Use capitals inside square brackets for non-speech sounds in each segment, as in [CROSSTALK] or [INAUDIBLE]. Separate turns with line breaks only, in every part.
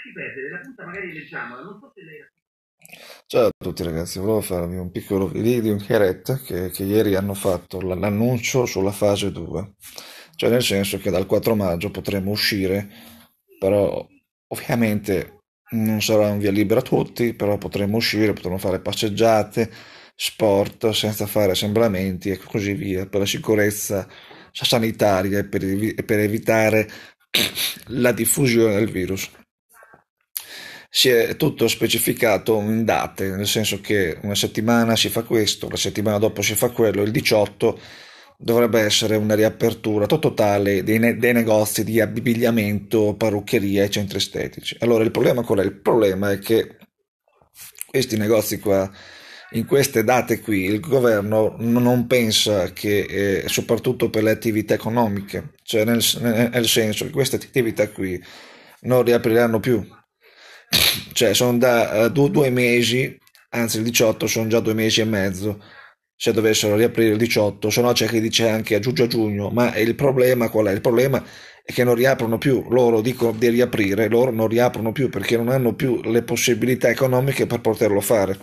lasci perdere, la punta magari leggiamola, non so se lei... Ciao a tutti ragazzi, volevo farvi un piccolo video di un che, che ieri hanno fatto l'annuncio sulla fase 2, cioè nel senso che dal 4 maggio potremo uscire, però ovviamente non sarà un via libera a tutti, però potremo uscire, potremo fare passeggiate, sport senza fare assembramenti e così via, per la sicurezza sanitaria e per, per evitare la diffusione del virus si è tutto specificato in date, nel senso che una settimana si fa questo, la settimana dopo si fa quello, il 18 dovrebbe essere una riapertura totale dei, ne- dei negozi di abbigliamento, parruccheria e centri estetici. Allora il problema qual è? Il problema è che questi negozi qua in queste date qui il governo non pensa che eh, soprattutto per le attività economiche, cioè nel, nel senso che queste attività qui non riapriranno più cioè sono da eh, due, due, mesi, anzi il 18 sono già due mesi e mezzo, se dovessero riaprire il 18, se no c'è chi dice anche a giugno a giugno, ma il problema qual è? Il problema è che non riaprono più, loro dicono di riaprire, loro non riaprono più perché non hanno più le possibilità economiche per poterlo fare.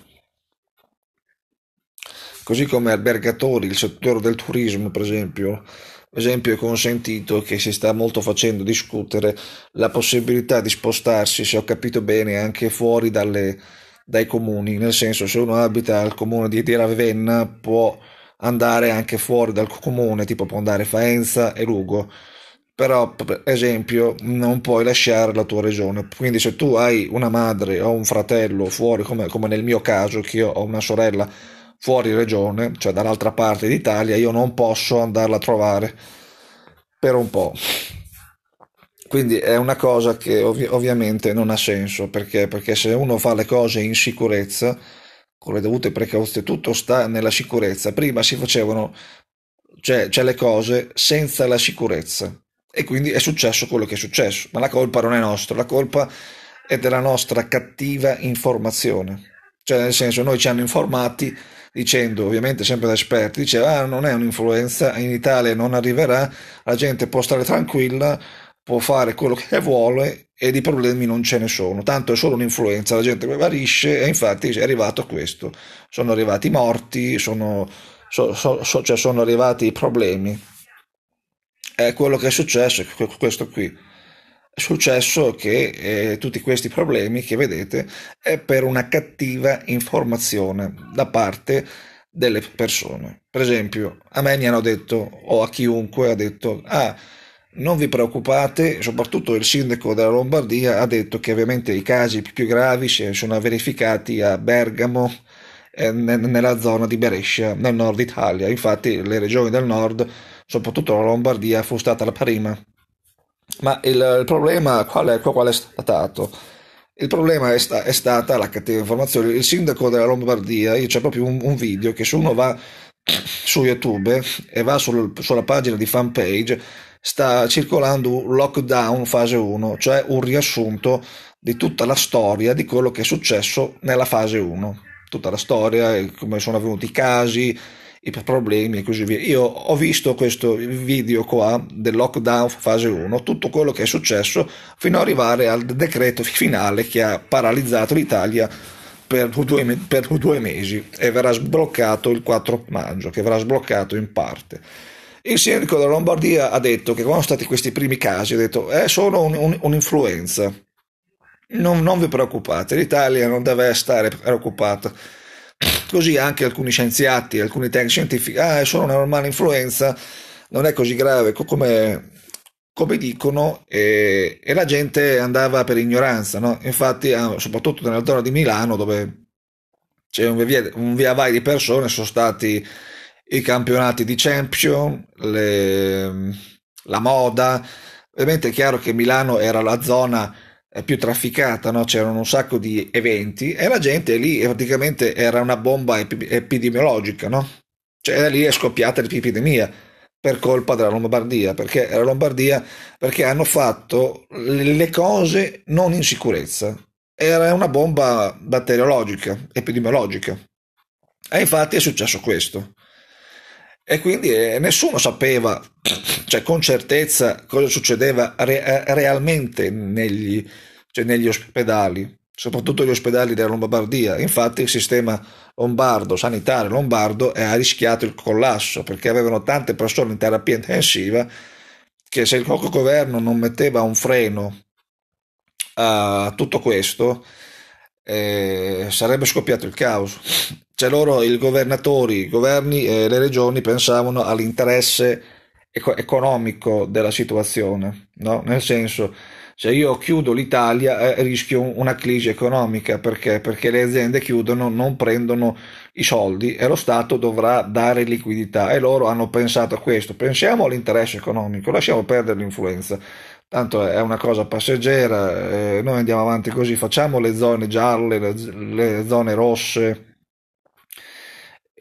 Così come albergatori, il settore del turismo per esempio, per esempio è consentito che si sta molto facendo discutere la possibilità di spostarsi, se ho capito bene, anche fuori dalle, dai comuni, nel senso se uno abita al comune di, Ravenna può andare anche fuori dal comune, tipo può andare Faenza e Lugo, però per esempio non puoi lasciare la tua regione, quindi se tu hai una madre o un fratello fuori, come, come nel mio caso che io ho una sorella fuori regione, cioè dall'altra parte d'Italia, io non posso andarla a trovare per un po'. Quindi è una cosa che ov- ovviamente non ha senso, perché? perché se uno fa le cose in sicurezza, con le dovute precauzioni, tutto sta nella sicurezza. Prima si facevano cioè, cioè, le cose senza la sicurezza e quindi è successo quello che è successo, ma la colpa non è nostra, la colpa è della nostra cattiva informazione. Cioè nel senso noi ci hanno informati dicendo, ovviamente sempre da esperti, diceva ah, non è un'influenza, in Italia non arriverà, la gente può stare tranquilla, può fare quello che vuole e di problemi non ce ne sono, tanto è solo un'influenza, la gente varisce e infatti è arrivato questo, sono arrivati i morti, sono, so, so, so, cioè sono arrivati i problemi. È quello che è successo, questo qui successo che eh, tutti questi problemi che vedete è per una cattiva informazione da parte delle persone. Per esempio, a me mi hanno detto, o a chiunque ha detto, ah, non vi preoccupate, soprattutto il sindaco della Lombardia ha detto che ovviamente i casi più gravi si sono verificati a Bergamo, eh, nella zona di Brescia, nel nord Italia. Infatti le regioni del nord, soprattutto la Lombardia, fu stata la prima ma il, il problema qual è, qual è stato? Il problema è, sta, è, stata la cattiva informazione. Il sindaco della Lombardia, io c'è proprio un, un, video che se uno va su YouTube e va sul, sulla pagina di fanpage, sta circolando un lockdown fase 1, cioè un riassunto di tutta la storia di quello che è successo nella fase 1. Tutta la storia, come sono avvenuti i casi, i problemi e così via. Io ho visto questo video qua del lockdown fase 1, tutto quello che è successo fino ad arrivare al decreto finale che ha paralizzato l'Italia per due, per due mesi e verrà sbloccato il 4 maggio, che verrà sbloccato in parte. Il sindaco della Lombardia ha detto che quando sono stati questi primi casi, ha detto è eh, solo un, un, un'influenza. Non, non vi preoccupate, l'Italia non deve stare preoccupata Così anche alcuni scienziati, alcuni tecnici scientifici, ah, è solo una normale influenza, non è così grave come, come dicono, e, e, la gente andava per ignoranza. No? Infatti, ah, soprattutto nella zona di Milano, dove c'è un via, un via vai di persone, sono stati i campionati di Champion, le, la moda. Ovviamente è chiaro che Milano era la zona più trafficata, no? c'erano un sacco di eventi e la gente lì praticamente era una bomba ep- epidemiologica, no? cioè lì è scoppiata l'epidemia per colpa della Lombardia, perché la Lombardia perché hanno fatto le cose non in sicurezza, era una bomba batteriologica, epidemiologica. E infatti è successo questo. E quindi eh, nessuno sapeva cioè, con certezza cosa succedeva re- eh, realmente negli, cioè, negli ospedali soprattutto gli ospedali della Lombardia. Infatti il sistema lombardo, sanitario lombardo, eh, ha rischiato il collasso perché avevano tante persone in terapia intensiva che se il governo non metteva un freno a tutto questo eh, sarebbe scoppiato il caos cioè loro, i governatori, i governi e le regioni pensavano all'interesse eco- economico della situazione, no? nel senso se io chiudo l'Italia eh, rischio una crisi economica perché? perché? le aziende chiudono, non prendono i soldi e lo Stato dovrà dare liquidità e loro hanno pensato a questo, pensiamo all'interesse economico, lasciamo perdere l'influenza. Tanto è una cosa passeggera, eh, noi andiamo avanti così, facciamo le zone gialle, le, le zone rosse,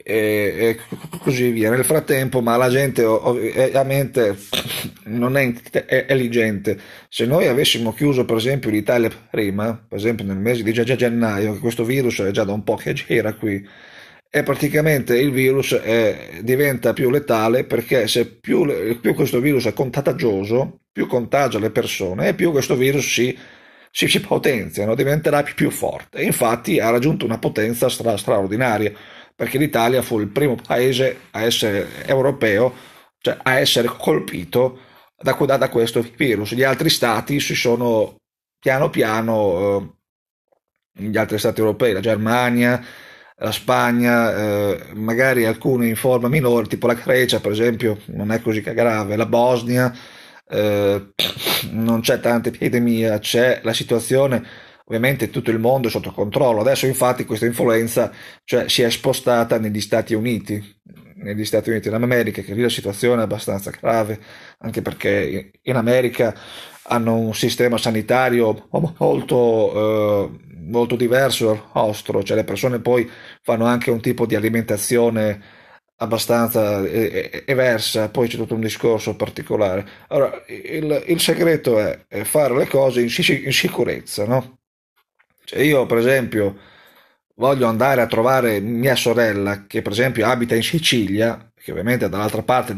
e, e, così via. Nel frattempo, ma la gente ovviamente [LAUGHS] non è intelligente. Se noi avessimo chiuso, per esempio, l'Italia prima, per esempio nel mese di gennaio, che questo virus è già da un po' che gira qui, e praticamente il virus è, diventa più letale perché se più, più, questo virus è contagioso, più contagia le persone e più questo virus si si, si potenzia, no? diventerà più, più forte. infatti ha raggiunto una potenza stra, straordinaria perché l'Italia fu il primo paese a essere europeo, cioè a essere colpito da, da, da questo virus. Gli altri stati si sono piano piano, eh, gli altri stati europei, la Germania, la Spagna, eh, magari alcuni in forma minore, tipo la Grecia per esempio, non è così grave, la Bosnia, eh, non c'è tanta epidemia, c'è la situazione ovviamente tutto il mondo è sotto controllo. Adesso infatti questa influenza cioè, si è spostata negli Stati Uniti, negli Stati Uniti d'America, che lì la situazione è abbastanza grave, anche perché in America hanno un sistema sanitario molto, eh, molto diverso dal nostro, cioè le persone poi fanno anche un tipo di alimentazione abbastanza eversa, poi c'è tutto un discorso particolare. Allora, il, il segreto è, è, fare le cose in, in sicurezza, no? Cioè io per esempio voglio andare a trovare mia sorella che per esempio abita in Sicilia, che ovviamente è dall'altra parte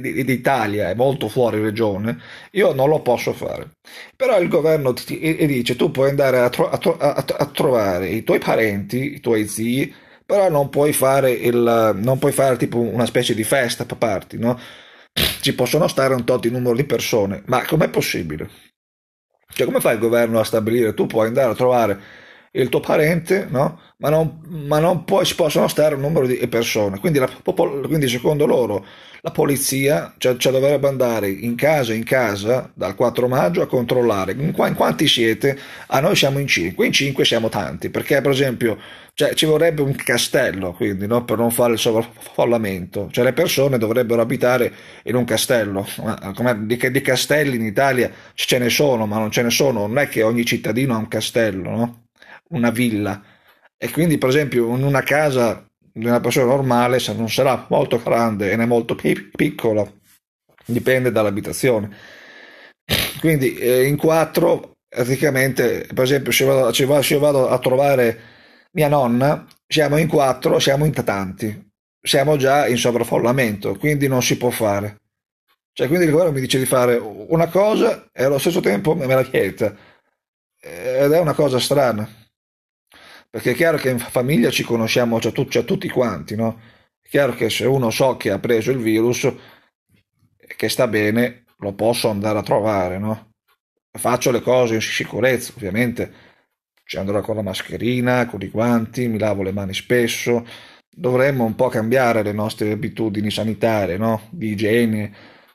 d'Italia è molto fuori regione, io non lo posso fare. Però il governo ti, e, e dice tu puoi andare a, tro, a, a, a, trovare i tuoi parenti, i tuoi zii, però non puoi fare, il, non puoi fare tipo una specie di festa per party, no? Ci possono stare un tot di numero di persone, ma com'è possibile? Cioè, come fa il governo a stabilire? Tu puoi andare a trovare il tuo parente, no? ma non, ma non può, ci possono stare un numero di persone. Quindi, la, quindi secondo loro la polizia cioè, cioè dovrebbe andare in casa in casa dal 4 maggio a controllare in, qu- in quanti siete. A noi siamo in 5, in 5 siamo tanti, perché per esempio cioè, ci vorrebbe un castello quindi, no? per non fare il sovraffollamento. Cioè, le persone dovrebbero abitare in un castello. Come, di, di, castelli in Italia ce ne sono, ma non ce ne sono. Non è che ogni cittadino ha un castello, no? una villa e quindi per esempio in una casa di una persona normale se non sarà molto grande e ne molto pic- piccola dipende dall'abitazione quindi eh, in quattro praticamente per esempio se vado, se, vado, se vado, a trovare mia nonna siamo in quattro siamo in tanti siamo già in sovraffollamento quindi non si può fare cioè quindi il governo mi dice di fare una cosa e allo stesso tempo me la chiede. ed è una cosa strana perché è chiaro che in famiglia ci conosciamo già, cioè, tu, già cioè, tutti quanti, no? È chiaro che se uno so che ha preso il virus e che sta bene, lo posso andare a trovare, no? Faccio le cose in sicurezza, ovviamente. Ci andrò con la mascherina, con i guanti, mi lavo le mani spesso. Dovremmo un po' cambiare le nostre abitudini sanitarie, no? Di igiene,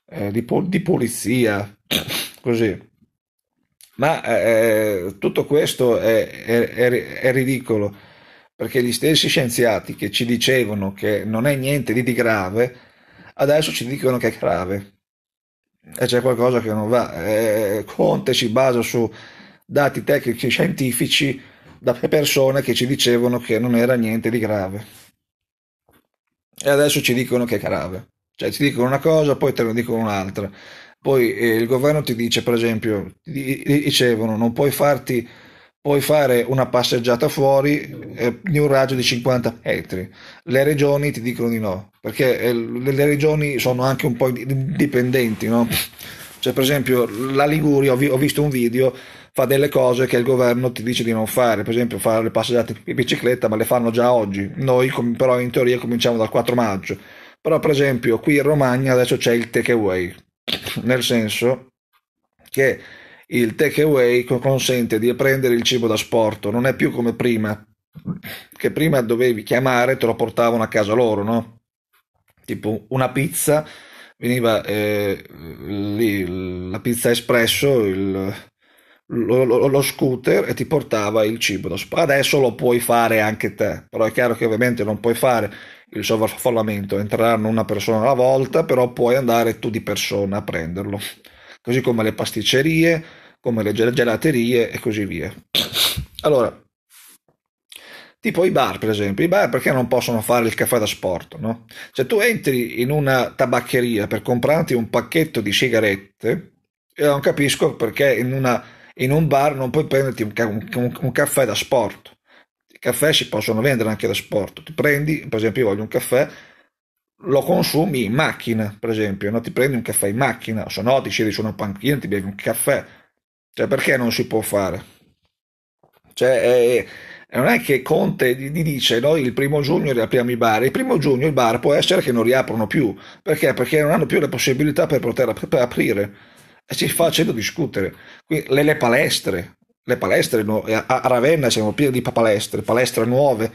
eh, di, pul- di pulizia, [COUGHS] così. Ma eh, eh, tutto questo è, è, è, ridicolo, perché gli stessi scienziati che ci dicevano che non è niente di grave, adesso ci dicono che è grave. E c'è qualcosa che non va. Eh, Conte si basa su dati tecnici scientifici da persone che ci dicevano che non era niente di grave. E adesso ci dicono che è grave. Cioè ci dicono una cosa, poi te ne dicono un'altra. Poi eh, il governo ti dice, per esempio, dicevano non puoi farti puoi fare una passeggiata fuori eh, in un raggio di 50 metri. Le regioni ti dicono di no, perché eh, le regioni sono anche un po' indipendenti, no? Cioè, per esempio, la Liguria, ho, vi- ho, visto un video, fa delle cose che il governo ti dice di non fare, per esempio fare le passeggiate in bicicletta, ma le fanno già oggi. Noi com- però in teoria cominciamo dal 4 maggio. Però per esempio qui in Romagna adesso c'è il takeaway, nel senso che il takeaway consente di prendere il cibo da sporto, non è più come prima, che prima dovevi chiamare, te lo portavano a casa loro, no? Tipo una pizza, veniva eh, lì la pizza espresso, il, lo, lo, lo, scooter e ti portava il cibo. Adesso lo puoi fare anche te, però è chiaro che ovviamente non puoi fare il sovraffollamento, entreranno una persona alla volta, però puoi andare tu di persona a prenderlo. Così come le pasticcerie, come le gelaterie e così via. Allora, tipo i bar per esempio, i bar perché non possono fare il caffè da sport? No? Se cioè, tu entri in una tabaccheria per comprarti un pacchetto di sigarette, io non capisco perché in una in un bar non puoi prenderti un, ca- un, un caffè da sport. I caffè si possono vendere anche da sport. Ti prendi, per esempio, io voglio un caffè, lo consumi in macchina, per esempio, no? ti prendi un caffè in macchina, se no ti siedi su una panchina e ti bevi un caffè. Cioè, perché non si può fare? Cioè, è, non è che Conte gli dice noi il primo giugno riapriamo i bar. Il primo giugno il bar può essere che non riaprono più. Perché? Perché non hanno più le possibilità per poter ap- per aprire e eh ci facendo discutere. Qui, le, le, palestre, le palestre no, a, Ravenna siamo pieni di palestre, palestre nuove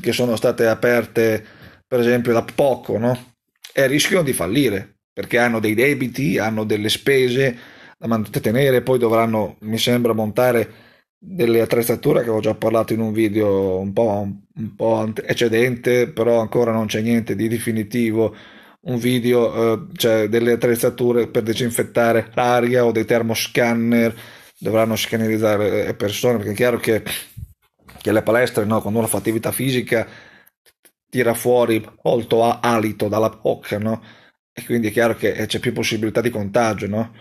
che sono state aperte per esempio da poco, no? E rischiano di fallire perché hanno dei debiti, hanno delle spese da mantenere, poi dovranno, mi sembra, montare delle attrezzature che ho già parlato in un video un po', un po eccedente, però ancora non c'è niente di definitivo un video, eh, cioè delle attrezzature per disinfettare l'aria o dei termoscanner, dovranno scannerizzare eh, le persone, perché è chiaro che, che le palestre, no, quando uno fa attività fisica, tira fuori molto alito dalla bocca, no? E quindi è chiaro che eh, c'è più possibilità di contagio, no?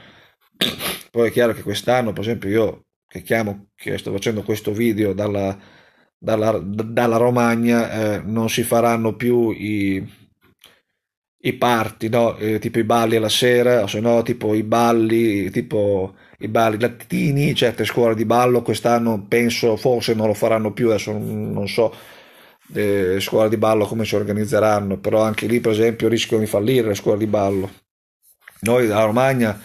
[CLEARS THROAT] Poi è chiaro che quest'anno, per esempio, io che chiamo, che sto facendo questo video dalla, dalla, dalla Romagna, eh, non si faranno più i, i party, no? eh, tipo i balli alla sera, o se no tipo i balli, tipo i balli latini, certe scuole di ballo quest'anno penso, forse non lo faranno più, adesso non so eh, scuole di ballo come si organizzeranno, però anche lì per esempio rischiano di fallire le scuole di ballo. Noi dalla Romagna,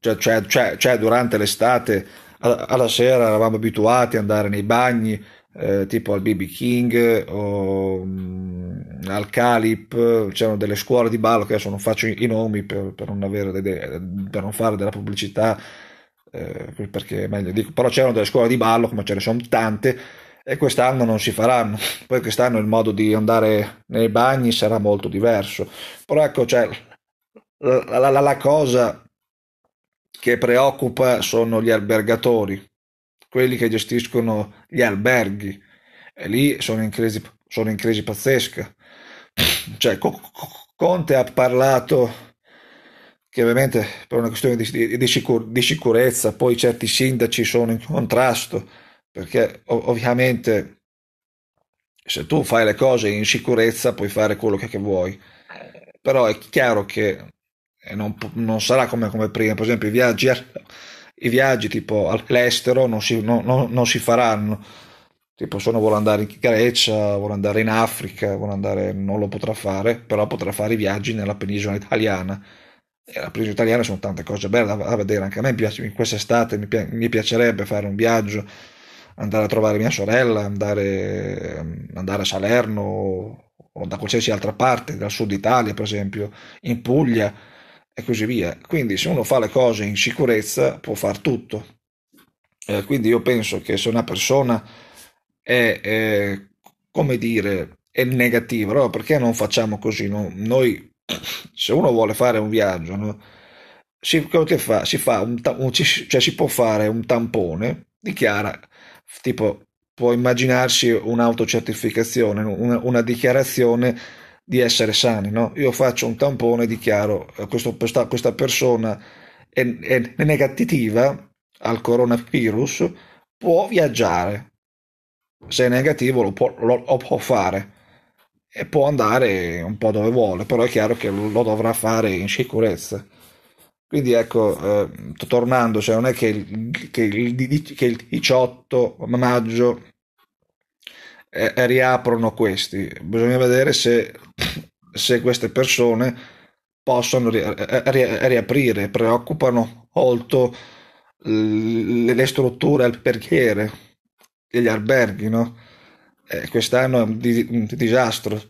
cioè, cioè, cioè, cioè durante l'estate, alla sera eravamo abituati ad andare nei bagni, eh, tipo al BB King o mm, al Calip, c'erano delle scuole di ballo che adesso non faccio i nomi per, per, non, delle, per non, fare della pubblicità, eh, perché meglio dico, però c'erano delle scuole di ballo come ce ne sono tante e quest'anno non si faranno, [LAUGHS] poi quest'anno il modo di andare nei bagni sarà molto diverso, però ecco cioè, la, la, la cosa che preoccupa sono gli albergatori, quelli che gestiscono gli alberghi e lì sono in crisi, sono in crisi pazzesca cioè, Conte ha parlato che ovviamente per una questione di, di, sicur- di, sicurezza, poi certi sindaci sono in contrasto, perché ov- ovviamente se tu fai le cose in sicurezza puoi fare quello che, che vuoi, però è chiaro che non, non sarà come, come, prima, per esempio i viaggi, i viaggi tipo all'estero non si, no, no, non si faranno Tipo, se uno vuole andare in Grecia, vuole andare in Africa, vuole andare, non lo potrà fare, però potrà fare i viaggi nella penisola italiana. E la penisola italiana sono tante cose belle da, vedere. Anche a me piace, in quest'estate mi, pi- mi piacerebbe fare un viaggio, andare a trovare mia sorella, andare, andare a Salerno o da qualsiasi altra parte, dal sud Italia, per esempio, in Puglia e così via. Quindi, se uno fa le cose in sicurezza, può far tutto. Eh, quindi, io penso che se una persona è, è come dire, è negativa. Allora perché non facciamo così? No? Noi, [CLEARS THROAT] se uno vuole fare un viaggio, no? si, fa? Si, fa un, un, cioè si può fare un tampone, dichiara, tipo può immaginarsi un'autocertificazione, una, una, dichiarazione di essere sani. No? Io faccio un tampone dichiaro eh, questo, questa, questa, persona è, è negativa al coronavirus, può viaggiare se è negativo lo può, lo, lo può, fare e può andare un po' dove vuole, però è chiaro che lo, dovrà fare in sicurezza. Quindi ecco, eh, tornando, cioè non è che il, che il, che il 18 maggio eh, eh, riaprono questi, bisogna vedere se, se queste persone possono ri, eh, eh, ri, riaprire, preoccupano molto le, le strutture al perchiere degli alberghi, no? Eh, quest'anno è un, di- un, disastro,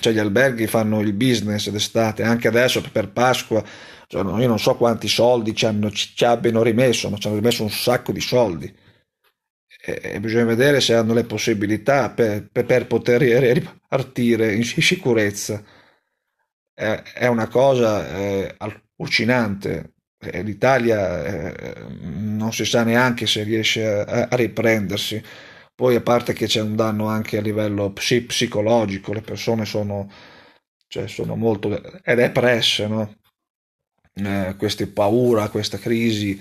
cioè gli alberghi fanno il business d'estate, anche adesso per Pasqua, cioè, io non so quanti soldi ci, hanno, ci, ci, abbiano rimesso, ma ci hanno rimesso un sacco di soldi. E, bisogna vedere se hanno le possibilità per, per, per poter [LAUGHS] ripartire in sicurezza. Eh, è una cosa eh, allucinante eh, l'Italia eh, non si sa neanche se riesce a, riprendersi. Poi a parte che c'è un danno anche a livello psi- psicologico, le persone sono, cioè, sono molto depresse, no? eh, queste paura, questa crisi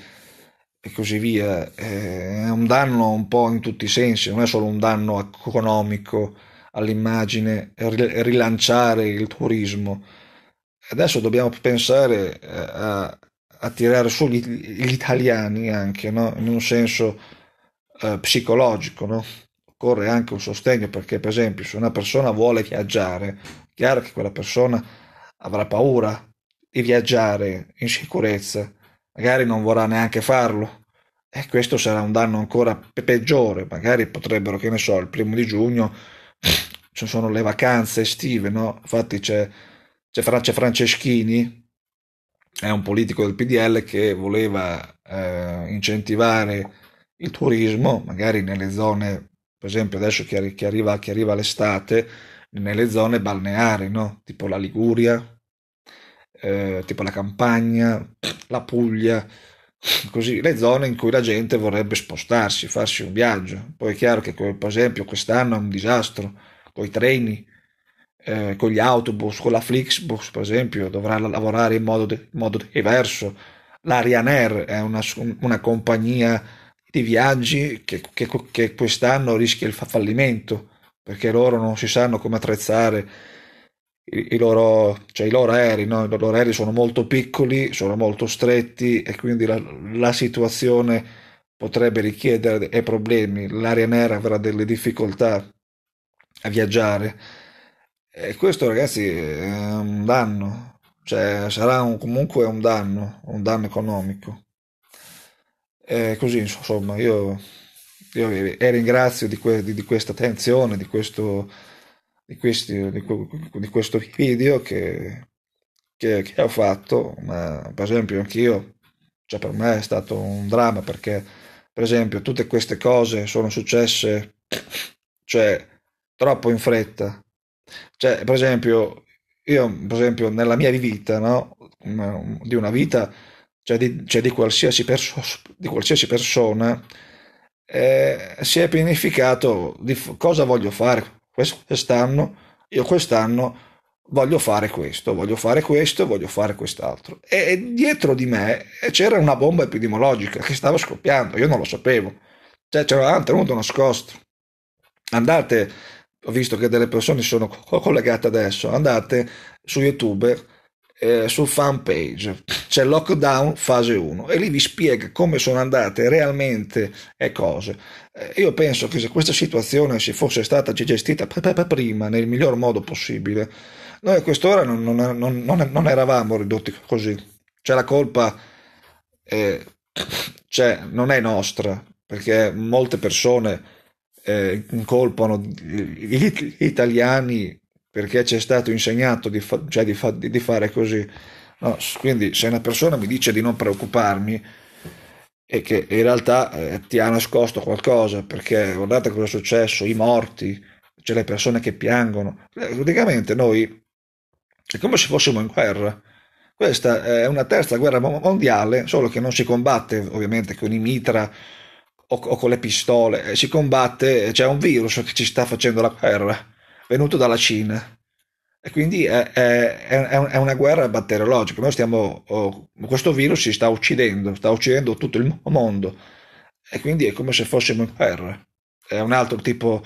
e così via. Eh, è un danno un po' in tutti i sensi, non è solo un danno economico all'immagine, rilanciare il turismo. Adesso dobbiamo pensare eh, a, attirare su gli, gli italiani anche, no? in un senso eh, psicologico. No? Occorre anche un sostegno perché, per esempio, se una persona vuole viaggiare, è chiaro che quella persona avrà paura di viaggiare in sicurezza, magari non vorrà neanche farlo. E questo sarà un danno ancora peggiore, magari potrebbero, che ne so, il primo di giugno ci sono le vacanze estive, no? Infatti c'è, c'è, Fran- c'è Franceschini, è un politico del PDL che voleva eh, incentivare il turismo, magari nelle zone, per esempio adesso che, arriva, che arriva l'estate, nelle zone balneari, no? tipo la Liguria, eh, tipo la Campagna, la Puglia, così le zone in cui la gente vorrebbe spostarsi, farsi un viaggio. Poi è chiaro che per esempio quest'anno è un disastro, con i treni eh, con gli autobus, con la Flixbus per esempio, dovrà lavorare in modo, de- modo diverso. La Ryanair è una, una compagnia di viaggi che, che, che, quest'anno rischia il fallimento perché loro non si sanno come attrezzare i, i, loro, cioè i loro, aerei. No? I loro aerei sono molto piccoli, sono molto stretti e quindi la, la situazione potrebbe richiedere dei problemi. L'Arianera avrà delle difficoltà a viaggiare e questo ragazzi è un danno, cioè sarà un, comunque un danno, un danno economico. E così insomma io, io vi ringrazio di, que, di, di, questa attenzione, di questo, di questi, di, questo video che, che, che ho fatto, ma per esempio anch'io, cioè per me è stato un dramma perché per esempio tutte queste cose sono successe cioè, troppo in fretta cioè, per esempio, io, per esempio, nella mia vita, no? Di una vita, cioè di, cioè di, qualsiasi, perso- di qualsiasi, persona, eh, si è pianificato di cosa voglio fare quest'anno. Io quest'anno voglio fare questo, voglio fare questo, voglio fare quest'altro. E dietro di me eh, c'era una bomba epidemiologica che stava scoppiando, io non lo sapevo. Cioè c'era un tenuto nascosto. Andate ho visto che delle persone sono collegate adesso, andate su YouTube, eh, sul fan page, c'è lockdown fase 1 e lì vi spiega come sono andate realmente le cose. Eh, io penso che se questa situazione si fosse stata gestita prima nel miglior modo possibile, noi a quest'ora non, non, non, non eravamo ridotti così. Cioè la colpa eh, cioè, non è nostra, perché molte persone eh, incolpano gli italiani perché ci è stato insegnato di, fa- cioè di, fa- di fare così. No, quindi se una persona mi dice di non preoccuparmi e che in realtà eh, ti ha nascosto qualcosa, perché guardate cosa è successo, i morti, cioè le persone che piangono, eh, praticamente noi è come se fossimo in guerra. Questa è una terza guerra mondiale, solo che non si combatte ovviamente con i mitra o, o con le pistole, eh, si combatte, eh, c'è un virus che ci sta facendo la guerra, venuto dalla Cina. E quindi è, è, è, una guerra batteriologica. Noi stiamo, oh, questo virus si sta uccidendo, sta uccidendo tutto il mondo. E quindi è come se fossimo in guerra. È un altro tipo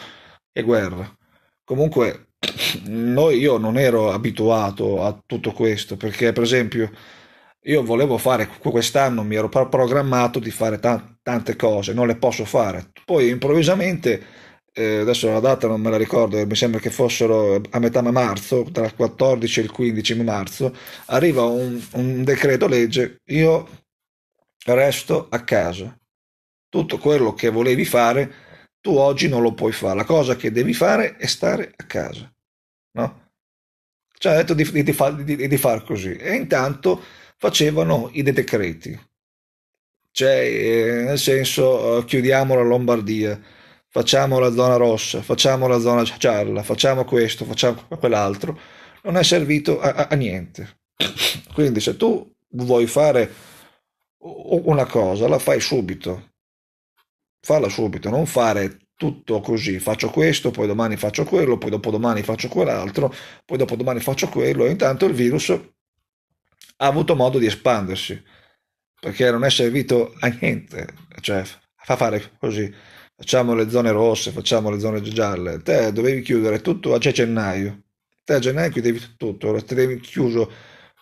di guerra. Comunque, noi, io non ero abituato a tutto questo perché, per esempio, io volevo fare quest'anno, mi ero programmato di fare t- tante cose, non le posso fare. Poi improvvisamente, eh, adesso la data non me la ricordo, eh, mi sembra che fossero eh, a metà marzo, tra il 14 e il 15 marzo, arriva un, un decreto legge, io resto a casa. Tutto quello che volevi fare, tu oggi non lo puoi fare. La cosa che devi fare è stare a casa. No? Ci cioè, ha detto di, di, di, di far così. E intanto facevano i decreti. Cioè, eh, nel senso, eh, chiudiamo la Lombardia, facciamo la zona rossa, facciamo la zona gialla, facciamo questo, facciamo quell'altro. Non è servito a, a niente. [COUGHS] Quindi se tu vuoi fare una cosa, la fai subito. Falla subito, non fare tutto così, faccio questo, poi domani faccio quello, poi dopodomani faccio quell'altro, poi dopodomani faccio quello, e intanto il virus ha avuto modo di espandersi, perché non è servito a niente, cioè fa fare così, facciamo le zone rosse, facciamo le zone gialle, te dovevi chiudere tutto a gennaio, te a gennaio chiudevi tutto, ti devi chiuso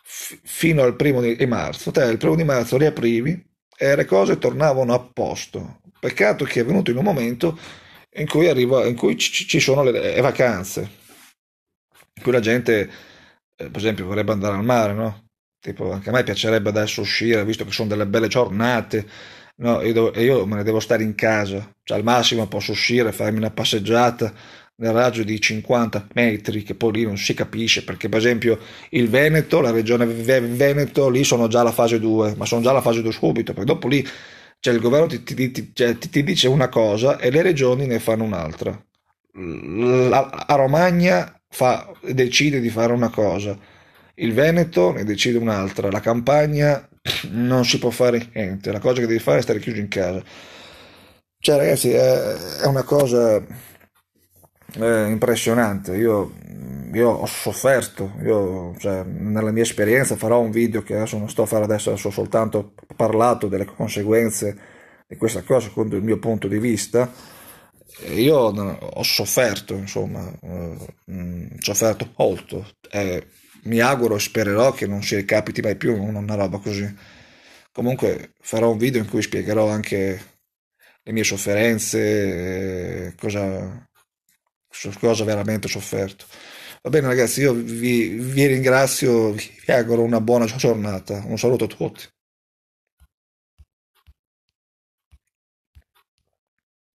f- fino al primo di marzo, te il primo di marzo riaprivi e le cose tornavano a posto, peccato che è venuto in un momento in cui, arriva, in cui ci, ci sono le, le vacanze, in cui la gente eh, per esempio vorrebbe andare al mare, no? tipo anche a me piacerebbe adesso uscire, visto che sono delle belle giornate, no, io, devo, io me ne devo stare in casa, cioè al massimo posso uscire, farmi una passeggiata nel raggio di 50 metri, che poi lì non si capisce, perché per esempio il Veneto, la regione Veneto, lì sono già alla fase 2, ma sono già alla fase 2 subito, perché dopo lì cioè, il governo ti, ti, ti, cioè, ti dice una cosa e le regioni ne fanno un'altra. Mm. La, la Romagna fa, decide di fare una cosa il Veneto ne decide un'altra, la Campagna non si può fare niente, la cosa che devi fare è stare chiuso in casa. Cioè ragazzi è, una cosa eh, impressionante, io, io, ho sofferto, io, cioè, nella mia esperienza farò un video che adesso non sto a fare adesso, adesso ho soltanto parlato delle conseguenze di questa cosa secondo il mio punto di vista, io ho sofferto, insomma, ho eh, mm, sofferto molto. Eh, mi auguro, spererò che non si ricapiti mai più una roba così. Comunque farò un video in cui spiegherò anche le mie sofferenze, eh, cosa, cosa veramente ho sofferto. Va bene ragazzi, io vi, vi ringrazio, vi auguro una buona giornata. Un saluto a tutti.